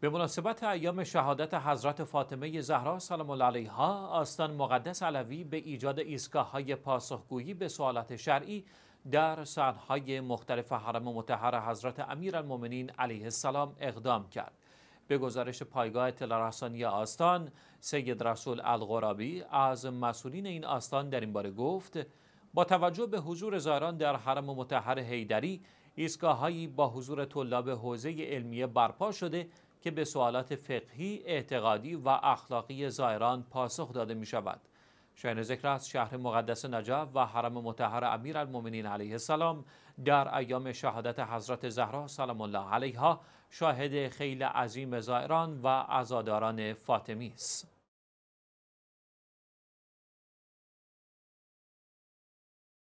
به مناسبت ایام شهادت حضرت فاطمه زهرا سلام الله علیها آستان مقدس علوی به ایجاد ایستگاه های پاسخگویی به سوالات شرعی در سنهای مختلف حرم متحر حضرت امیرالمؤمنین علیه السلام اقدام کرد به گزارش پایگاه اطلاع رسانی آستان سید رسول الغرابی از مسئولین این آستان در این باره گفت با توجه به حضور زائران در حرم متحر حیدری ایستگاههایی با حضور طلاب حوزه علمیه برپا شده که به سوالات فقهی، اعتقادی و اخلاقی زائران پاسخ داده می شود. شاین ذکر است شهر مقدس نجف و حرم متحر امیر المومنین علیه السلام در ایام شهادت حضرت زهرا سلام الله علیها شاهد خیل عظیم زائران و ازاداران فاطمی است.